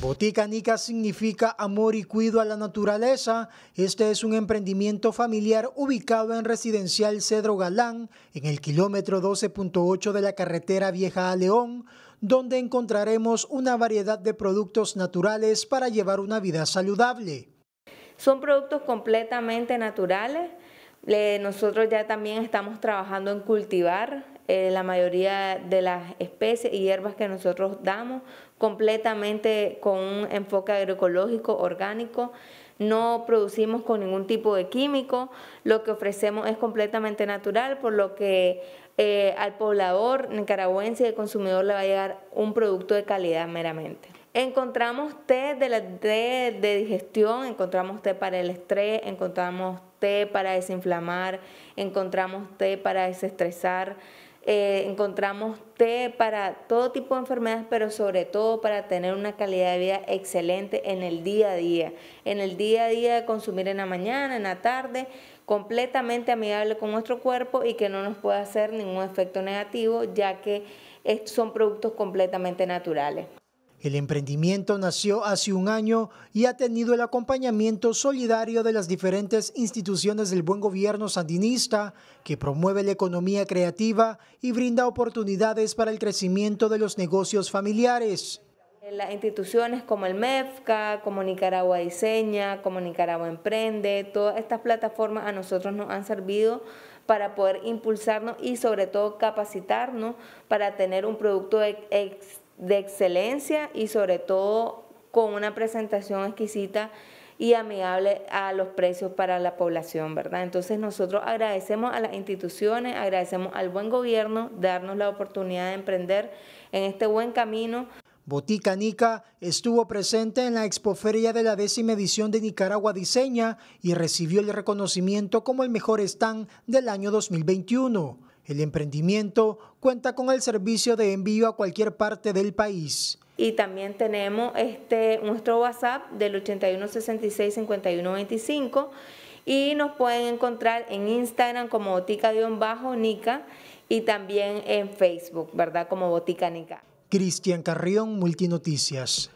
Botica Nica significa amor y cuido a la naturaleza. Este es un emprendimiento familiar ubicado en Residencial Cedro Galán, en el kilómetro 12.8 de la carretera Vieja a León, donde encontraremos una variedad de productos naturales para llevar una vida saludable. Son productos completamente naturales. Nosotros ya también estamos trabajando en cultivar eh, la mayoría de las especies y hierbas que nosotros damos, completamente con un enfoque agroecológico, orgánico. No producimos con ningún tipo de químico, lo que ofrecemos es completamente natural, por lo que eh, al poblador nicaragüense y al consumidor le va a llegar un producto de calidad meramente. Encontramos té de, té de digestión, encontramos té para el estrés, encontramos té para desinflamar, encontramos té para desestresar. Eh, encontramos té para todo tipo de enfermedades, pero sobre todo para tener una calidad de vida excelente en el día a día. En el día a día de consumir en la mañana, en la tarde, completamente amigable con nuestro cuerpo y que no nos pueda hacer ningún efecto negativo, ya que son productos completamente naturales. El emprendimiento nació hace un año y ha tenido el acompañamiento solidario de las diferentes instituciones del buen gobierno sandinista, que promueve la economía creativa y brinda oportunidades para el crecimiento de los negocios familiares. Las instituciones como el MEFCA, como Nicaragua Diseña, como Nicaragua Emprende, todas estas plataformas a nosotros nos han servido para poder impulsarnos y sobre todo capacitarnos para tener un producto ex de excelencia y sobre todo con una presentación exquisita y amigable a los precios para la población, ¿verdad? Entonces nosotros agradecemos a las instituciones, agradecemos al buen gobierno darnos la oportunidad de emprender en este buen camino. Botica Nica estuvo presente en la expoferia de la décima edición de Nicaragua Diseña y recibió el reconocimiento como el mejor stand del año 2021. El emprendimiento cuenta con el servicio de envío a cualquier parte del país. Y también tenemos este, nuestro WhatsApp del 8166-5125 y nos pueden encontrar en Instagram como botica-nica y también en Facebook, ¿verdad? Como Botica Nica. Cristian Carrión, Multinoticias.